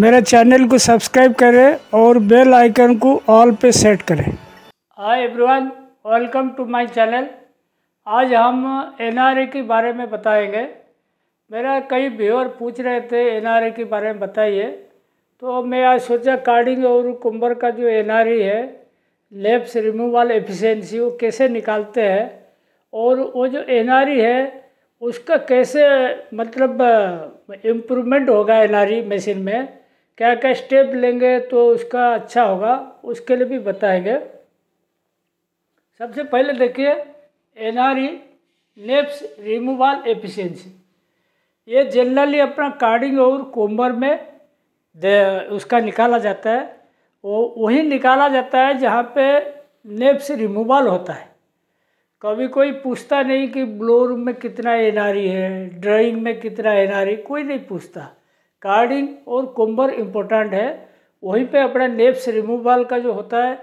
मेरे चैनल को सब्सक्राइब करें और बेल आइकन को ऑल पे सेट करें hi everyone welcome to my channel आज हम एनआरए के बारे में बताएंगे मेरा कई व्यूअर पूछ रहे थे एनआरए के बारे में बताइए तो मैं आज सोचा कार्डिंग और कुंबर का जो एनआरई है लेप्स रिमूवल एफिशिएंसी वो कैसे निकालते हैं और वो जो एन है उसका कैसे मतलब इम्प्रूवमेंट होगा एन मशीन में क्या क्या स्टेप लेंगे तो उसका अच्छा होगा उसके लिए भी बताएंगे सबसे पहले देखिए N R E neps removal efficiency ये जनरली अपना कार्डिंग और कोम्बर में उसका निकाला जाता है वो वही निकाला जाता है जहाँ पे नेप्स रिमूवल होता है कभी कोई पूछता नहीं कि ब्लोर में कितना एनआरई e है ड्राइंग में कितना एनआरई e, कोई नहीं पूछता कार्डिंग और कुंबर इम्पोर्टेंट है वहीं पे अपना नेप्स रिमूवल का जो होता है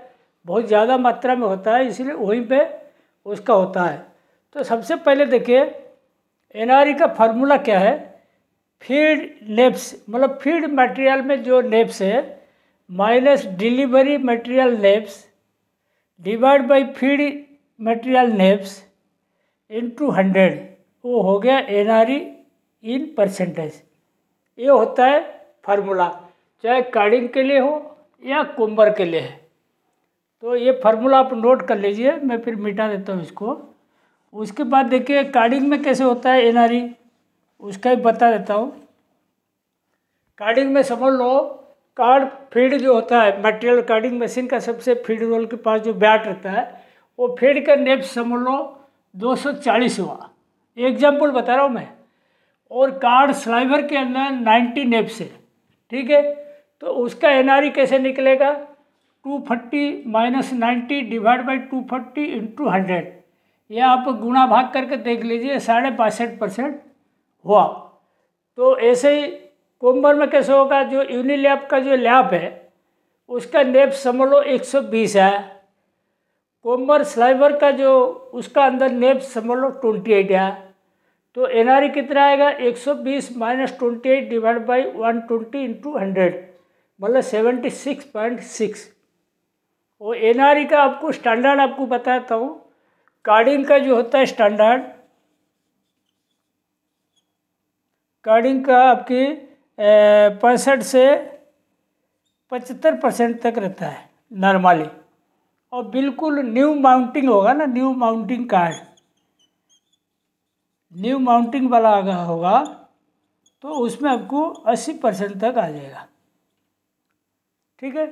बहुत ज़्यादा मात्रा में होता है इसलिए वहीं पे उसका होता है तो सबसे पहले देखिए एनआरई का फार्मूला क्या है फीड नेप्स मतलब फीड मटेरियल में जो नेप्स है minus delivery material neps divide by feed material neps in hundred वो हो गया एन इन परसेंटेज ये होता है फार्मूला चाहे कार्डिंग के लिए हो या कुंबर के लिए है तो ये फार्मूला आप नोट कर लीजिए मैं फिर मिटा देता हूँ इसको उसके बाद देखिए कार्डिंग में कैसे होता है एनआरई उसका भी बता देता हूँ कार्डिंग में समझ लो कार्ड फीड जो होता है मटेरियल कार्डिंग मशीन का सबसे फीड रोल के पास जो बैट रहता है वो फीड का नेप समझ लो दो सौ चालीस हुआ एग्जाम्पल बता रहा हूँ मैं और कार्ड स्लाइवर के अंदर नाइन्टी नेप से ठीक है तो उसका एन कैसे निकलेगा two forty minus ninety divide by two forty into hundred यह आप गुणा भाग करके देख लीजिए साढ़े बासठ परसेंट हुआ तो ऐसे ही कोम्बर में कैसे होगा जो यूनिलैप का जो लैब है उसका नेप समझ लो एक सौ बीस है कोम्बर स्लाइवर का जो उसका अंदर नेप समझ लो ट्वेंटी एट है तो एन आर ई कितना आएगा 120 सौ बीस minus twenty eight divide by one twenty into hundred मतलब सेवेंटी सिक्स पॉइंट सिक्स और एन आर ई का आपको स्टैंडर्ड आपको बताता हूँ कार्डिंग का जो होता है स्टैंडर्ड कार्डिंग का आपकी पैंसठ से पचहत्तर परसेंट तक रहता है नॉर्मली और बिल्कुल न्यू माउंटिंग होगा ना new mounting card new mounting वाला आगा होगा तो उसमें आपको 80 परसेंट तक आ जाएगा ठीक है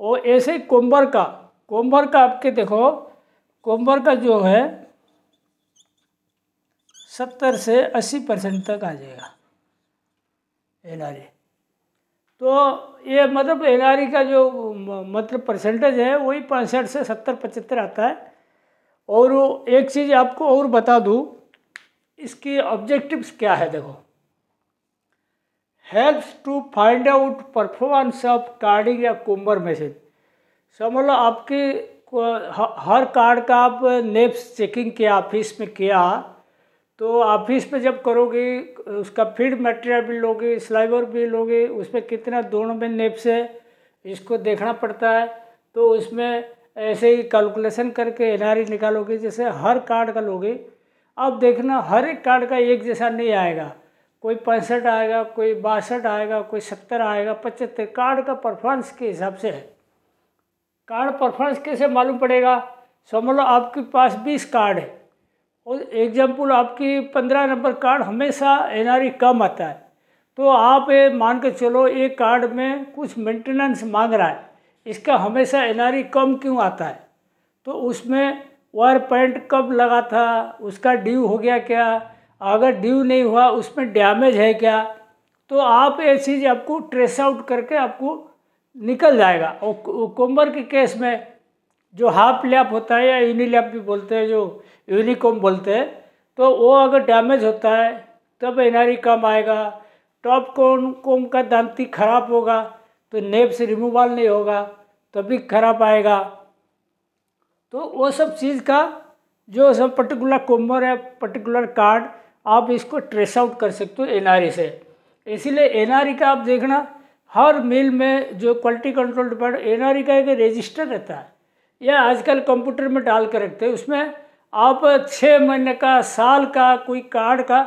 और ऐसे ही कोम्बर का कोम्बर का आपके देखो कोम्बर का जो है सत्तर से अस्सी परसेंट तक आ जाएगा एन e। तो ये मतलब एन e का जो मतलब परसेंटेज है वही पैंसठ से सत्तर पचहत्तर आता है और वो एक चीज़ आपको और बता दूँ इसके ऑब्जेक्टिव्स क्या है देखो helps to find out performance of carding या कुंबर मैसेज समझ लो आपके हर कार्ड का आप नेप्स चेकिंग किया ऑफिस में किया तो ऑफिस में जब करोगे उसका फीड मटेरियल भी लोगे स्लाइवर भी लोगे उसमें कितना दोनों में नेप्स है इसको देखना पड़ता है तो उसमें ऐसे ही कैलकुलेशन करके एनआरई निकालोगे जैसे हर कार्ड का लोगे अब देखना हर एक कार्ड का एक जैसा नहीं आएगा कोई पैंसठ आएगा कोई बासठ आएगा कोई सत्तर आएगा पचहत्तर कार्ड का परफॉर्मेंस के हिसाब से है कार्ड परफॉर्मेंस कैसे मालूम पड़ेगा समझ लो आपके पास बीस कार्ड है और एग्जाम्पल आपकी पंद्रह नंबर कार्ड हमेशा ई कम आता है तो आप ये मान के चलो एक कार्ड में कुछ मेंटेनेंस मांग रहा है इसका हमेशा ई कम क्यों आता है तो उसमें वायर पॉइंट कब लगा था उसका ड्यू हो गया क्या अगर ड्यू नहीं हुआ उसमें डैमेज है क्या तो आप ये चीज़ आपको ट्रेस आउट करके आपको निकल जाएगा और कोम्बर के केस में जो हाफ लैप होता है या यूनी लैप भी बोलते हैं जो यूनिकॉम बोलते हैं तो वो अगर डैमेज होता है तब एनआरई कम आएगा टॉप कोन कोम का दांती खराब होगा तो नेब से रिमूवल नहीं होगा तभी खराब आएगा तो वो सब चीज़ का जो सब पर्टिकुलर कोम्बर या पर्टिकुलर कार्ड आप इसको ट्रेस आउट कर सकते हो एन e से इसीलिए एन e का आप देखना हर मिल में जो क्वालिटी कंट्रोल डिपार्टमेंट एन का एक रजिस्टर रहता है या आजकल कंप्यूटर में डाल कर रखते हैं उसमें आप छः महीने का साल का कोई कार्ड का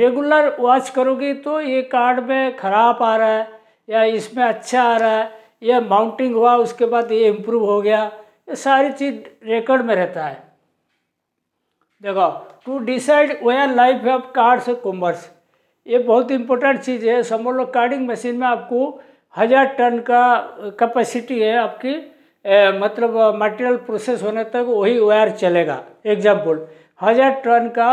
रेगुलर वॉच करोगे तो ये कार्ड में ख़राब आ रहा है या इसमें अच्छा आ रहा है या माउंटिंग हुआ उसके बाद ये इम्प्रूव हो गया सारी चीज रिकॉर्ड में रहता है देखो to decide where life of cards combers ये बहुत इंपॉर्टेंट चीज़ है समझ लो कार्डिंग मशीन में आपको हज़ार टन का कैपेसिटी है आपकी ए, मतलब मटेरियल प्रोसेस होने तक वही वायर चलेगा एग्जाम्पल हज़ार टन का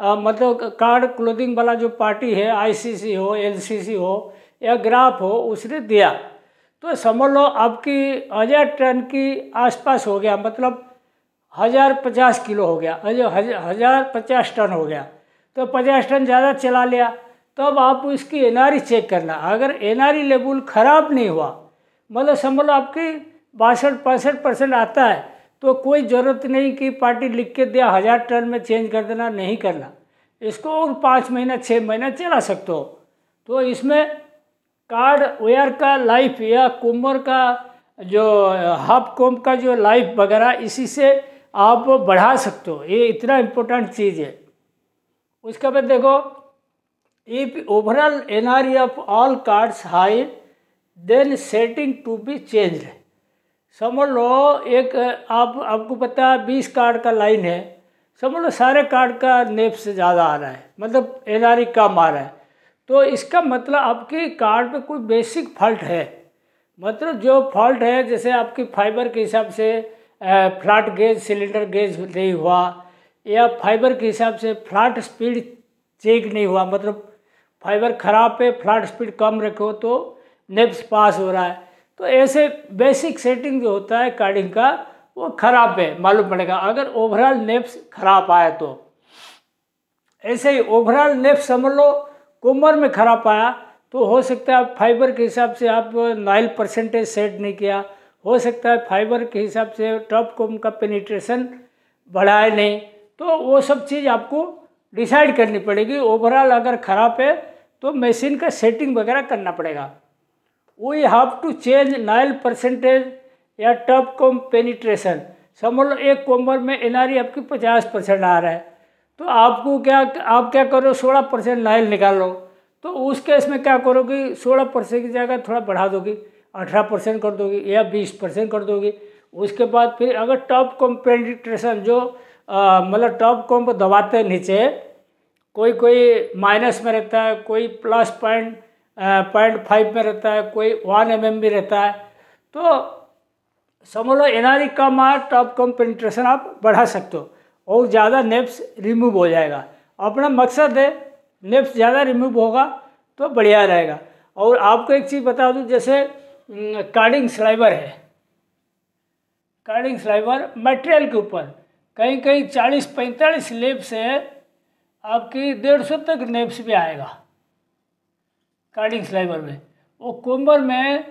आ, मतलब कार्ड क्लोथिंग वाला जो पार्टी है आईसीसी हो एलसीसी हो या ग्राफ हो उसने दिया तो समझ लो आपकी हज़ार टन की आसपास हो गया मतलब हज़ार पचास किलो हो गया हज़ार पचास टन हो गया तो पचास टन ज़्यादा चला लिया तब अब आप उसकी एन चेक करना अगर एनआरई लेबुल ख़राब नहीं हुआ मतलब समझ लो आपकी बासठ पैंसठ परसेंट आता है तो कोई ज़रूरत नहीं कि पार्टी लिख के दिया हज़ार टन में चेंज कर देना नहीं करना इसको और पाँच महीना छः महीना चला सकते हो तो इसमें कार्ड वेयर का लाइफ या कुंभर का जो हाफ कुंभ का जो लाइफ वगैरह इसी से आप बढ़ा सकते हो ये इतना इम्पोर्टेंट चीज़ है उसके बाद देखो if overall N E of all cards high then setting to be change समझ लो एक आप आपको पता है बीस कार्ड का लाइन है समझ लो सारे कार्ड का नेप से ज़्यादा आ रहा है मतलब ई e कम आ रहा है तो इसका मतलब आपके कार्ड पे कोई बेसिक फॉल्ट है मतलब जो फॉल्ट है जैसे आपकी फाइबर के हिसाब से फ्लैट गेज सिलेंडर गेज नहीं हुआ या फाइबर के हिसाब से फ्लैट स्पीड चेक नहीं हुआ मतलब फाइबर ख़राब है फ्लैट स्पीड कम रखो तो नेप्स पास हो रहा है तो ऐसे बेसिक सेटिंग जो होता है कार्डिंग का वो ख़राब है मालूम पड़ेगा अगर ओवरऑल नेप्स खराब आए तो ऐसे ही ओवरऑल नेप्स समझ लो कोमर में खराब पाया तो हो सकता है फाइबर के हिसाब से आप नॉइल परसेंटेज सेट नहीं किया हो सकता है फाइबर के हिसाब से टॉप कोम का पेनिट्रेशन बढ़ाए नहीं तो वो सब चीज़ आपको डिसाइड करनी पड़ेगी ओवरऑल अगर ख़राब है तो मशीन का सेटिंग वगैरह करना पड़ेगा we have to change noil percentage या टॉप कोम पेनिट्रेशन समझ लो एक कोमर में एन आपकी पचास परसेंट आ रहा है तो आपको क्या आप क्या करो सोलह परसेंट लाइन लो तो उस केस में क्या करोगे सोलह परसेंट की जगह थोड़ा बढ़ा दोगे अठारह परसेंट कर दोगे या बीस परसेंट कर दोगे उसके बाद फिर अगर टॉप कॉम्पेंट्रेशन जो मतलब टॉप कॉम्प दबाते नीचे कोई कोई माइनस में रहता है कोई प्लस पॉइंट पॉइंट फाइव में रहता है कोई वन एम एम भी रहता है तो समझ लो एनआरई कम आ टॉप कॉम्पेंट्रेशन आप बढ़ा सकते हो और ज़्यादा नेप्स रिमूव हो जाएगा अपना मकसद है नेप्स ज़्यादा रिमूव होगा तो बढ़िया रहेगा और आपको एक चीज़ बता दूँ जैसे कार्डिंग स्लाइबर है कार्डिंग स्लाइबर मटेरियल के ऊपर कहीं कहीं चालीस पैंतालीस लेप से आपकी डेढ़ सौ तक नेप्स भी आएगा कार्डिंग स्लाइबर में वो कोम्बर में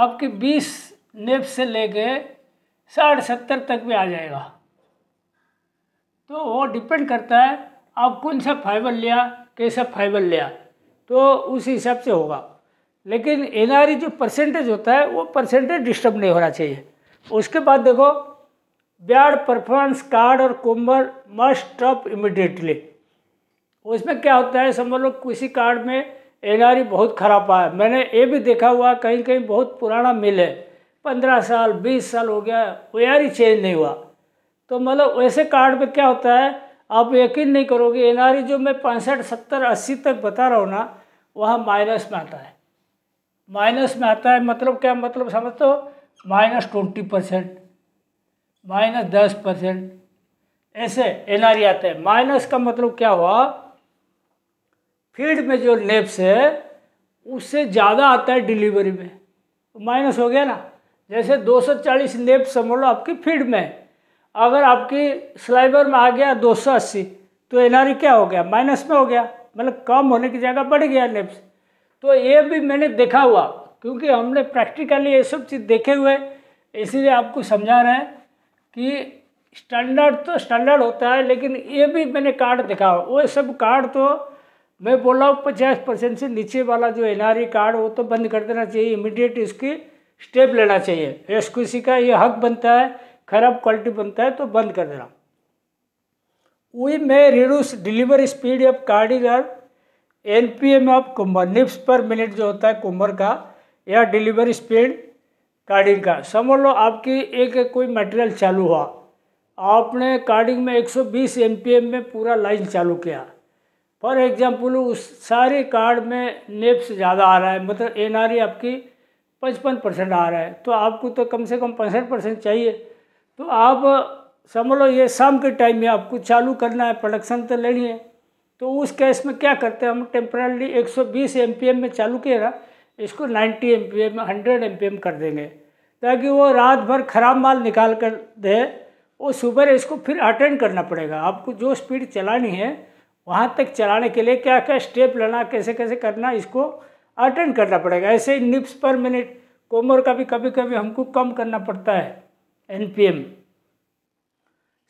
आपके बीस नेप्स से लेके साठ सत्तर तक भी आ जाएगा तो वो डिपेंड करता है आप कौन सा फाइबर लिया कैसा फाइबर लिया तो उस हिसाब से होगा लेकिन एन जो परसेंटेज होता है वो परसेंटेज डिस्टर्ब नहीं होना चाहिए उसके बाद देखो ब्याड परफॉर्मेंस कार्ड और कोम्बर मस्ट स्टॉप इमिडिएटली उसमें क्या होता है समझ लो किसी कार्ड में एन बहुत खराब आया मैंने ये भी देखा हुआ कहीं कहीं बहुत पुराना मिल है पंद्रह साल बीस साल हो गया ओ चेंज नहीं हुआ तो मतलब ऐसे कार्ड पे क्या होता है आप यकीन नहीं करोगे एन जो मैं पैंसठ सत्तर अस्सी तक बता रहा हूँ ना वहाँ माइनस में आता है माइनस में आता है मतलब क्या मतलब समझते हो माइनस ट्वेंटी परसेंट माइनस दस परसेंट ऐसे एन आता है माइनस का मतलब क्या हुआ फील्ड में जो लेप्स है उससे ज़्यादा आता है डिलीवरी में तो माइनस हो गया ना जैसे 240 लेप समझ लो आपकी फील्ड में है अगर आपकी स्लाइबर में आ गया 280 तो एन क्या हो गया माइनस में हो गया मतलब कम होने की जगह बढ़ गया नेप्स तो ये भी मैंने देखा हुआ क्योंकि हमने प्रैक्टिकली ये सब चीज़ देखे हुए इसीलिए आपको समझा रहे हैं कि स्टैंडर्ड तो स्टैंडर्ड होता है लेकिन ये भी मैंने कार्ड देखा हुआ वो सब कार्ड तो मैं बोल रहा हूँ पचास परसेंट से नीचे वाला जो एन कार्ड वो तो बंद कर देना चाहिए इमिडिएट इसकी स्टेप लेना चाहिए एस का ये हक बनता है खराब क्वालिटी बनता है तो बंद कर देना we may reduce delivery speed of कार्डिगर N P M of comber neps per minute जो होता है कुंभर का या डिलीवरी स्पीड कार्डिंग का समझ लो आपकी एक कोई मटेरियल चालू हुआ आपने कार्डिंग में 120 एम में पूरा लाइन चालू किया फॉर एग्जाम्पल उस सारे कार्ड में नेप्स ज़्यादा आ रहा है मतलब एन e आपकी पचपन परसेंट आ रहा है तो आपको तो कम से कम पैंसठ परसेंट चाहिए तो आप समझ लो ये शाम के टाइम में आपको चालू करना है प्रोडक्शन तो लेनी है तो उस केस में क्या करते हैं हम टेम्परली 120 एमपीएम में चालू किया ना इसको 90 एम 100 एम कर देंगे ताकि वो रात भर ख़राब माल निकाल कर दे और सुबह इसको फिर अटेंड करना पड़ेगा आपको जो स्पीड चलानी है वहाँ तक चलाने के लिए क्या क्या स्टेप लेना कैसे कैसे करना इसको अटेंड करना पड़ेगा ऐसे ही निप्स पर मिनट कोमर का भी कभी कभी हमको कम करना पड़ता है npm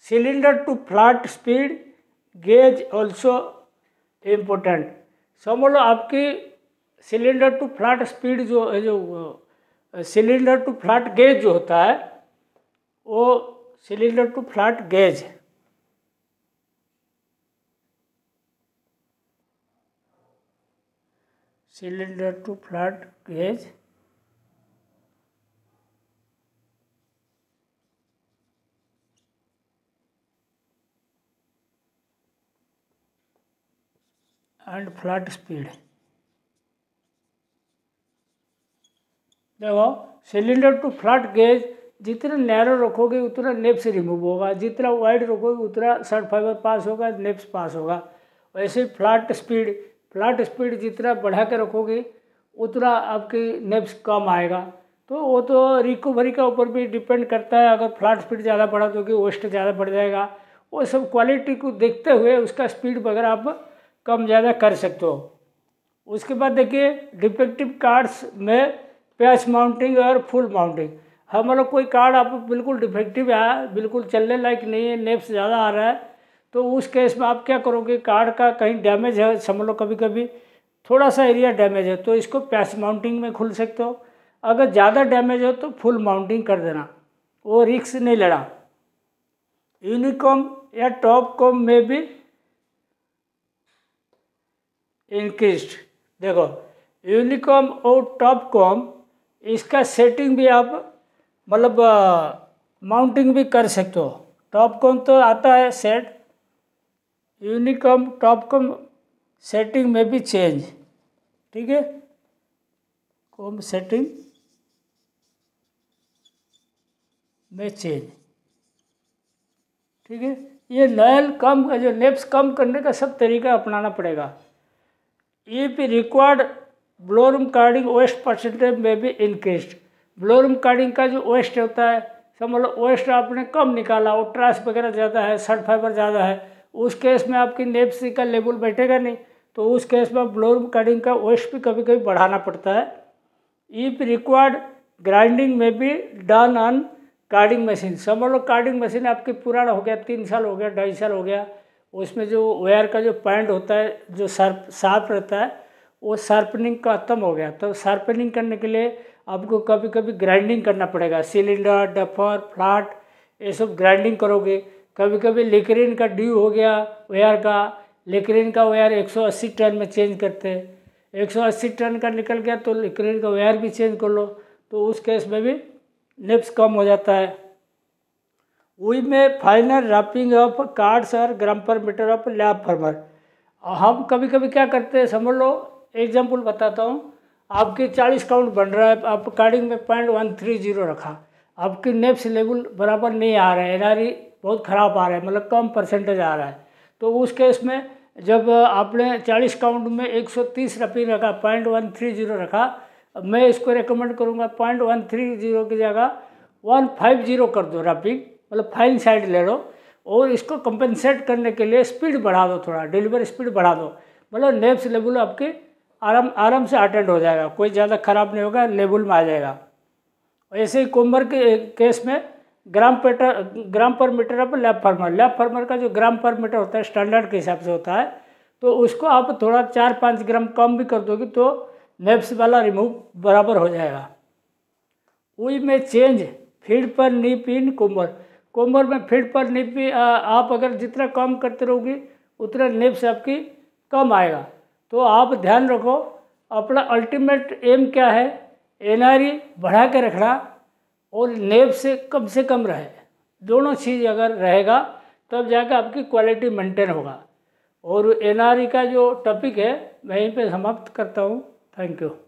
cylinder to flat speed gauge also important समझ लो आपकी सिलेंडर टू फ्लैट स्पीड जो जो सिलेंडर टू फ्लैट गेज जो होता है वो cylinder to flat gauge cylinder to flat gauge and flat speed देखो सिलेंडर टू फ्लैट गेज जितना नैरो रखोगे उतना नेप्स रिमूव होगा जितना वाइड रखोगे उतना सट फाइबर पास होगा नेप्स पास होगा वैसे फ्लैट स्पीड फ्लैट स्पीड जितना बढ़ा के रखोगे उतना आपकी नेप्स कम आएगा तो वो तो रिकवरी के ऊपर भी डिपेंड करता है अगर फ्लैट स्पीड ज़्यादा बढ़ा दोगे वेस्ट ज़्यादा बढ़ जाएगा वो सब क्वालिटी को देखते हुए उसका स्पीड वगैरह आप कम ज़्यादा कर सकते हो उसके बाद देखिए डिफेक्टिव कार्ड्स में पैच माउंटिंग और फुल माउंटिंग हम लोग कोई कार्ड आप बिल्कुल डिफेक्टिव है बिल्कुल चलने लायक नहीं है नेप्स ज़्यादा आ रहा है तो उस केस में आप क्या करोगे कार्ड का कहीं डैमेज है समझ लो कभी कभी थोड़ा सा एरिया डैमेज है तो इसको पैच माउंटिंग में खुल सकते हो अगर ज़्यादा डैमेज हो तो फुल माउंटिंग कर देना वो रिक्स नहीं लड़ा यूनिकॉम या टॉप कॉम में भी इंक्रीज देखो यूनिकॉम और टॉप कॉम इसका सेटिंग भी आप मतलब माउंटिंग भी कर सकते हो टॉप कॉम तो आता है set unicomb top comb setting में भी चेंज ठीक है कॉम सेटिंग में चेंज ठीक है ये नयल कम जो नेप्स कम करने का सब तरीका अपनाना पड़ेगा if required blowroom carding waste percentage में भी इंक्रीज ब्लोरम कार्डिंग का जो वेस्ट होता है समझ लो वेस्ट आपने कम निकाला और ट्रास वगैरह ज़्यादा है सल्ट फाइबर ज़्यादा है उस केस में आपकी नेपसी का लेबल बैठेगा नहीं तो उस केस में ब्लोरम कार्डिंग का वेस्ट भी कभी कभी बढ़ाना पड़ता है इफ रिक्वायर्ड ग्राइंडिंग में भी डन ऑन कार्डिंग मशीन समझ लो कार्डिंग मशीन आपकी पुराना हो गया तीन साल हो गया ढाई साल हो गया उसमें जो वेयर का जो पॉइंट होता है जो सर्प साफ रहता है वो शार्पनिंग का खत्म हो गया तो शार्पनिंग करने के लिए आपको कभी कभी ग्राइंडिंग करना पड़ेगा सिलेंडर डफर फ्लाट ये सब ग्राइंडिंग करोगे कभी कभी लेक्रेन का ड्यू हो गया वेयर का लेक्रेन का वेयर 180 टन में चेंज करते हैं 180 टन का निकल गया तो लेक्रेन का वेयर भी चेंज कर लो तो उस केस में भी निप्स कम हो जाता है वही में फाइनल रैपिंग ऑफ कार्ड्स और ग्राम पर मीटर ऑफ लैब फर्मर हम कभी कभी क्या करते हैं समझ लो एग्जाम्पल बताता हूँ आपके चालीस काउंट बन रहा है आप कार्डिंग में पॉइंट वन थ्री जीरो रखा आपकी नेप्स लेवल बराबर नहीं आ रहा है एनआरई बहुत ख़राब आ रहा है मतलब कम परसेंटेज आ रहा है तो उस केस में जब आपने चालीस काउंट में एक सौ तीस रपी रखा पॉइंट वन थ्री जीरो रखा मैं इसको रेकमेंड करूँगा पॉइंट वन थ्री जीरो की जगह वन फाइव जीरो कर दो रपिंग मतलब फाइन साइड ले लो और इसको कंपनसेट करने के लिए स्पीड बढ़ा दो थोड़ा डिलीवर स्पीड बढ़ा दो मतलब नेब्स लेबुल आपके आराम आराम से अटेंड हो जाएगा कोई ज़्यादा ख़राब नहीं होगा लेबुल में आ जाएगा ऐसे ही कोम्बर के केस में ग्राम पेटर ग्राम पर मीटर आप लैब फार्मर लैब फार्मर का जो ग्राम पर मीटर होता है स्टैंडर्ड के हिसाब से होता है तो उसको आप थोड़ा चार पाँच ग्राम कम भी कर दोगे तो नेप्स वाला रिमूव बराबर हो जाएगा उई में चेंज फीड पर नीप इन कुम्बर कोमर में फिट पर निप भी आप अगर जितना कम करते रहोगे उतना निप्स आपकी कम आएगा तो आप ध्यान रखो अपना अल्टीमेट एम क्या है ई बढ़ा के रखना और नेब से कम से कम रहे दोनों चीज़ अगर रहेगा तब जाकर आपकी क्वालिटी मेंटेन होगा और एनआरई का जो टॉपिक है मैं यहीं पे समाप्त करता हूँ थैंक यू